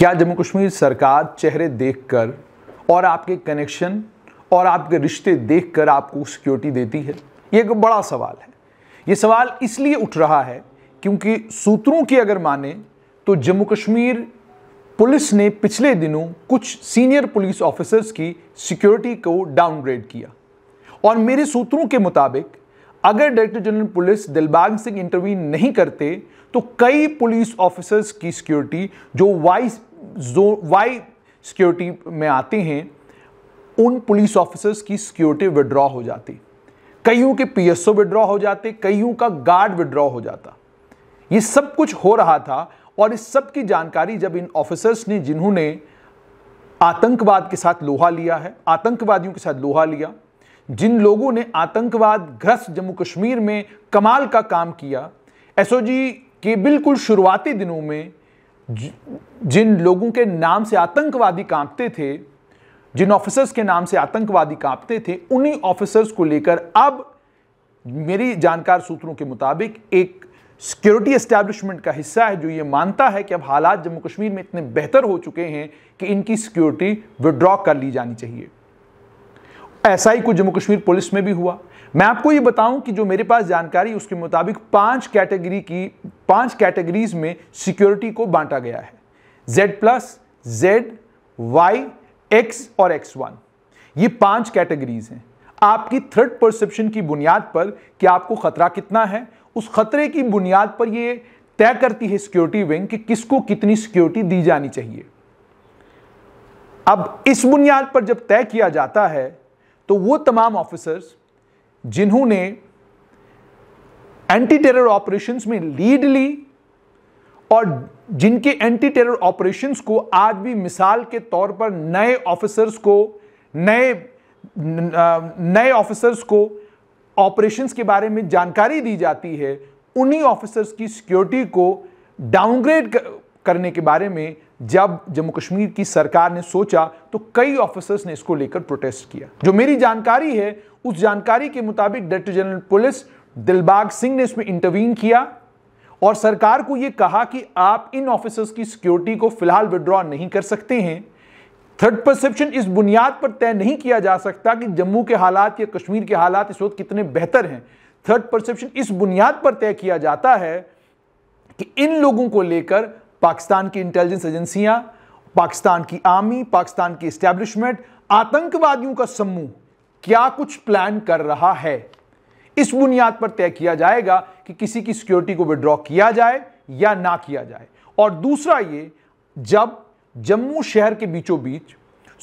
क्या जम्मू कश्मीर सरकार चेहरे देखकर और आपके कनेक्शन और आपके रिश्ते देखकर आपको सिक्योरिटी देती है ये एक बड़ा सवाल है ये सवाल इसलिए उठ रहा है क्योंकि सूत्रों की अगर माने तो जम्मू कश्मीर पुलिस ने पिछले दिनों कुछ सीनियर पुलिस ऑफिसर्स की सिक्योरिटी को डाउनग्रेड किया और मेरे सूत्रों के मुताबिक अगर director general police Dilbag Singh intervene नहीं करते तो कई पुलिस ऑफिसर्स की सिक्योरिटी जो वाइस जो वाई सिक्योरिटी में आते हैं उन पुलिस ऑफिसर्स की सिक्योरिटी विड्रॉ हो जाती कईयों के पीएसओ विड्रॉ हो जाते कईयों का गार्ड विड्रॉ हो जाता ये सब कुछ हो रहा था और इस सब की जानकारी जब इन ऑफिसर्स ने जिन्होंने आतंकवाद के साथ लोहा लिया है आतंकवादियों के साथ लोहा लिया जिन लोगों ने आतंकवाद ग्रस्त जम्मू कश्मीर में कमाल का काम किया एसओजी के बिल्कुल शुरुआती दिनों में जिन लोगों के नाम से आतंकवादी कांपते थे जिन ऑफिसर्स के नाम से आतंकवादी कांपते थे उन्हीं ऑफिसर्स को लेकर अब मेरी जानकार सूत्रों के मुताबिक एक सिक्योरिटी एस्टैब्लिशमेंट का हिस्सा है जो ये मानता है कि अब हालात जम्मू कश्मीर में इतने बेहतर हो चुके हैं कि इनकी सिक्योरिटी विड्रॉ कर ली जानी चाहिए ऐसा ही कुछ जम्मू कश्मीर पुलिस में भी हुआ मैं आपको ये बताऊं कि जो मेरे पास जानकारी उसके मुताबिक पांच कैटेगरी की पांच कैटेगरीज में सिक्योरिटी को बांटा गया है Z plus Z Y X और एक्स वन ये पांच कैटेगरीज हैं आपकी थर्ड परसेप्शन की बुनियाद पर कि आपको खतरा कितना है उस खतरे की बुनियाद पर यह तय करती है सिक्योरिटी विंग कि किसको कितनी सिक्योरिटी दी जानी चाहिए अब इस बुनियाद पर जब तय किया जाता है तो वो तमाम ऑफिसर्स जिन्होंने एंटी टेरर ऑपरेशंस में लीड ली और जिनके एंटी टेरर ऑपरेशंस को आज भी मिसाल के तौर पर नए ऑफिसर्स को नए नए ऑफिसर्स को ऑपरेशंस के बारे में जानकारी दी जाती है उन्हीं ऑफिसर्स की सिक्योरिटी को डाउनग्रेड करने के बारे में जब जम्मू कश्मीर की सरकार ने सोचा तो कई ऑफिसर्स ने इसको लेकर प्रोटेस्ट किया जो मेरी जानकारी है उस जानकारी के मुताबिक director general police Dilbag Singh ने इसमें इंटरवीन किया और सरकार को यह कहा कि आप इन ऑफिसर्स की सिक्योरिटी को फिलहाल विड्रॉ नहीं कर सकते हैं थर्ड परसेप्शन इस बुनियाद पर तय नहीं किया जा सकता कि जम्मू के हालात या कश्मीर के हालात इस वक्त कितने बेहतर हैं थर्ड परसेप्शन इस बुनियाद पर तय किया जाता है कि इन लोगों को लेकर पाकिस्तान की इंटेलिजेंस एजेंसियां पाकिस्तान की आर्मी पाकिस्तान की स्टैब्लिशमेंट आतंकवादियों का समूह क्या कुछ प्लान कर रहा है इस बुनियाद पर तय किया जाएगा कि किसी की सिक्योरिटी को विड्रॉ किया जाए या ना किया जाए और दूसरा ये जब जम्मू शहर के बीचों बीच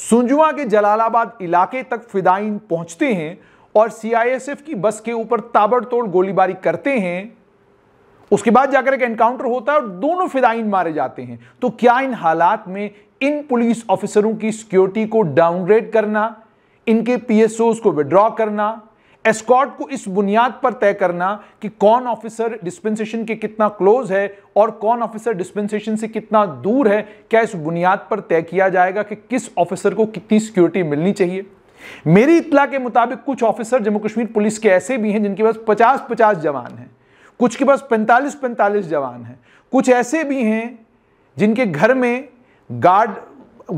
सुंजुआ के जलालाबाद इलाके तक फिदाइन पहुंचते हैं और सीआईएसएफ की बस के ऊपर ताबड़तोड़ गोलीबारी करते हैं उसके बाद जाकर एक एनकाउंटर होता है और दोनों फिदाइन मारे जाते हैं तो क्या इन हालात में इन पुलिस ऑफिसरों की सिक्योरिटी को डाउनग्रेड करना इनके पीएसओस को विड्रॉ करना एस्कॉट को इस बुनियाद पर तय करना कि कौन ऑफिसर डिस्पेंसेशन के कितना क्लोज है और कौन ऑफिसर डिस्पेंसेशन से कितना दूर है क्या इस बुनियाद पर तय किया जाएगा कि किस ऑफिसर को कितनी सिक्योरिटी मिलनी चाहिए मेरी इतला के मुताबिक कुछ ऑफिसर जम्मू कश्मीर पुलिस के ऐसे भी हैं जिनके पास पचास पचास जवान हैं कुछ के पास पैंतालीस पैंतालीस जवान हैं कुछ ऐसे भी हैं जिनके घर में गार्ड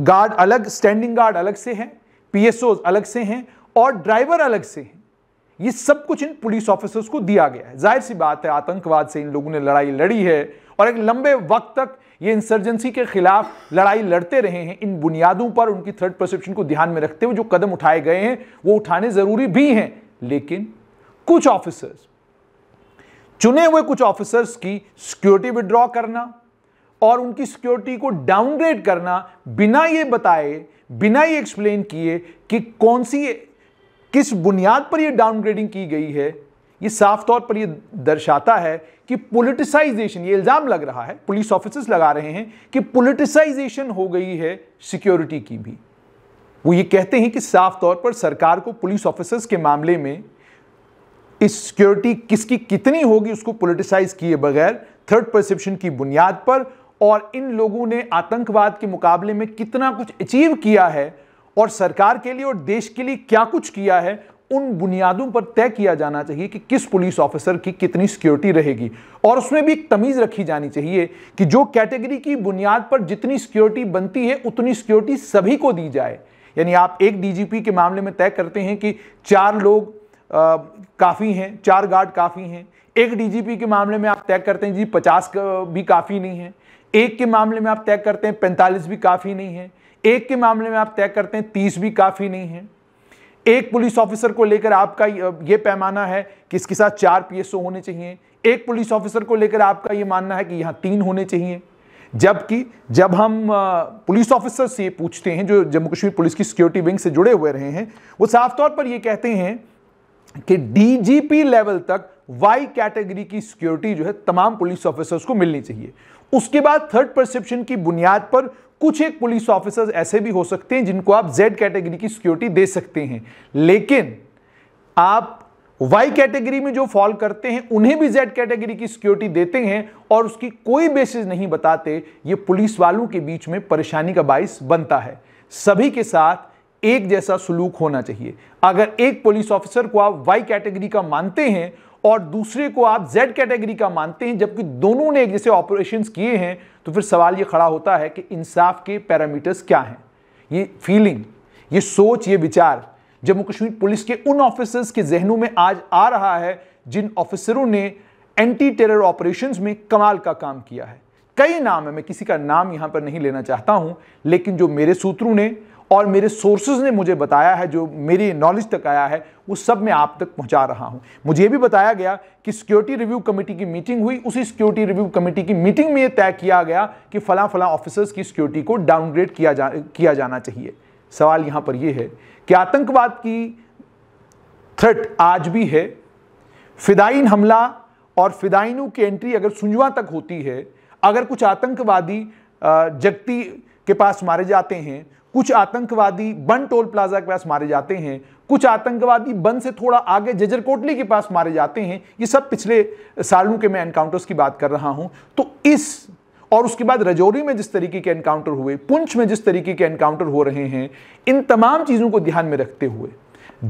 गार्ड अलग स्टैंडिंग गार्ड अलग से हैं पीएसओ अलग से हैं और ड्राइवर अलग से हैं ये सब कुछ इन पुलिस ऑफिसर्स को दिया गया है जाहिर सी बात है आतंकवाद से इन लोगों ने लड़ाई लड़ी है और एक लंबे वक्त तक ये इंसर्जेंसी के खिलाफ लड़ाई लड़ते रहे हैं इन बुनियादों पर उनकी थर्ड परसेप्शन को ध्यान में रखते हुए जो कदम उठाए गए हैं वो उठाने जरूरी भी हैं लेकिन कुछ ऑफिसर्स चुने हुए कुछ ऑफिसर्स की सिक्योरिटी विड्रॉ करना और उनकी सिक्योरिटी को डाउनग्रेड करना बिना ये बताए बिना ये एक्सप्लेन किए कि कौन सी किस बुनियाद पर यह डाउनग्रेडिंग की गई है ये साफ तौर पर यह दर्शाता है कि पोलिटिसाइजेशन ये इल्ज़ाम लग रहा है पुलिस ऑफिसर्स लगा रहे हैं कि पोलिटिसाइजेशन हो गई है सिक्योरिटी की भी वो ये कहते हैं कि साफ तौर पर सरकार को पुलिस ऑफिसर्स के मामले में इस सिक्योरिटी किसकी कितनी होगी उसको पोलिटिसाइज किए बगैर थर्ड परसेप्शन की बुनियाद पर और इन लोगों ने आतंकवाद के मुकाबले में कितना कुछ अचीव किया है और सरकार के लिए और देश के लिए क्या कुछ किया है उन बुनियादों पर तय किया जाना चाहिए कि किस पुलिस ऑफिसर की कितनी सिक्योरिटी रहेगी और उसमें भी एक तमीज़ रखी जानी चाहिए कि जो कैटेगरी की बुनियाद पर जितनी सिक्योरिटी बनती है उतनी सिक्योरिटी सभी को दी जाए यानी आप एक डीजीपी के मामले में तय करते हैं कि चार लोग काफ़ी हैं चार गार्ड काफ़ी हैं एक डीजीपी के मामले में आप तय करते हैं जी पचास भी काफ़ी नहीं है एक के मामले में आप तय करते हैं पैंतालीस भी काफ़ी नहीं है एक के मामले में आप तय करते हैं तीस भी काफ़ी नहीं है एक पुलिस ऑफिसर को लेकर आपका ये पैमाना है कि इसके साथ चार पी होने चाहिए एक पुलिस ऑफिसर को लेकर आपका ये मानना है कि यहाँ तीन होने चाहिए जबकि जब हम पुलिस ऑफिसर से पूछते हैं जो जम्मू कश्मीर पुलिस की सिक्योरिटी विंग से जुड़े हुए रहे हैं वो साफ तौर पर ये कहते हैं कि डीजीपी लेवल तक वाई कैटेगरी की सिक्योरिटी जो है तमाम पुलिस ऑफिसर्स को मिलनी चाहिए उसके बाद थर्ड परसेप्शन की बुनियाद पर कुछ एक पुलिस ऑफिसर्स ऐसे भी हो सकते हैं जिनको आप जेड कैटेगरी की सिक्योरिटी दे सकते हैं लेकिन आप वाई कैटेगरी में जो फॉल करते हैं उन्हें भी जेड कैटेगरी की सिक्योरिटी देते हैं और उसकी कोई बेसिस नहीं बताते ये पुलिस वालों के बीच में परेशानी का बायस बनता है सभी के साथ एक जैसा सलूक होना चाहिए अगर एक पुलिस ऑफिसर को आप वाई कैटेगरी का मानते हैं और दूसरे को आप जेड कैटेगरी का मानते हैं जबकि दोनों ने एक जैसे ऑपरेशन किए हैं तो फिर सवाल ये खड़ा होता है कि इंसाफ के पैरामीटर्स क्या हैं ये फीलिंग ये सोच ये विचार जम्मू कश्मीर पुलिस के उन ऑफिसर्स के जहनों में आज आ रहा है जिन ऑफिसरों ने एंटी टेरर ऑपरेशंस में कमाल का काम किया है कई नाम है मैं किसी का नाम यहां पर नहीं लेना चाहता हूं लेकिन जो मेरे सूत्रों ने और मेरे सोर्सेज ने मुझे बताया है जो मेरी नॉलेज तक आया है वो सब मैं आप तक पहुंचा रहा हूं मुझे भी बताया गया कि सिक्योरिटी रिव्यू कमेटी की मीटिंग हुई उसी सिक्योरिटी रिव्यू कमेटी की मीटिंग में ये तय किया गया कि फला फला ऑफिसर्स की सिक्योरिटी को डाउनग्रेड किया जा किया जाना चाहिए सवाल यहां पर यह है कि आतंकवाद की थ्रेट आज भी है फिदाइन हमला और फिदाइनों की एंट्री अगर सुंजवा तक होती है अगर कुछ आतंकवादी जगती के पास मारे जाते हैं कुछ आतंकवादी बन टोल प्लाजा के पास मारे जाते हैं कुछ आतंकवादी बन से थोड़ा आगे जजर कोटली के पास मारे जाते हैं ये सब पिछले सालों के मैं एनकाउंटर्स की बात कर रहा हूं तो इस और उसके बाद रजौरी में जिस तरीके के एनकाउंटर हुए पुंछ में जिस तरीके के एनकाउंटर हो रहे हैं इन तमाम चीज़ों को ध्यान में रखते हुए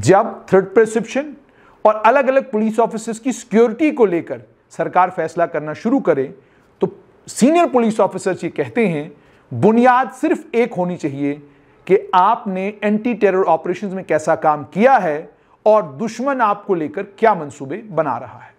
जब थर्ड प्रसिप्शन और अलग अलग पुलिस ऑफिसर्स की सिक्योरिटी को लेकर सरकार फैसला करना शुरू करे तो सीनियर पुलिस ऑफिसर्स ये कहते हैं बुनियाद सिर्फ एक होनी चाहिए कि आपने एंटी टेरर ऑपरेशंस में कैसा काम किया है और दुश्मन आपको लेकर क्या मंसूबे बना रहा है